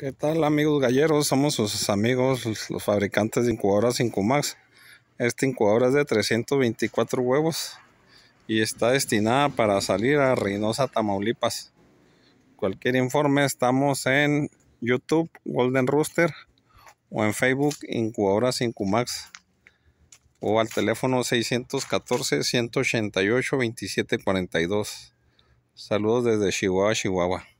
¿Qué tal amigos galleros? Somos sus amigos los fabricantes de incubadoras Incumax. Esta incubadora es de 324 huevos y está destinada para salir a Reynosa, Tamaulipas. Cualquier informe estamos en YouTube Golden Rooster o en Facebook Incubadoras Incumax o al teléfono 614-188-2742. Saludos desde Chihuahua, Chihuahua.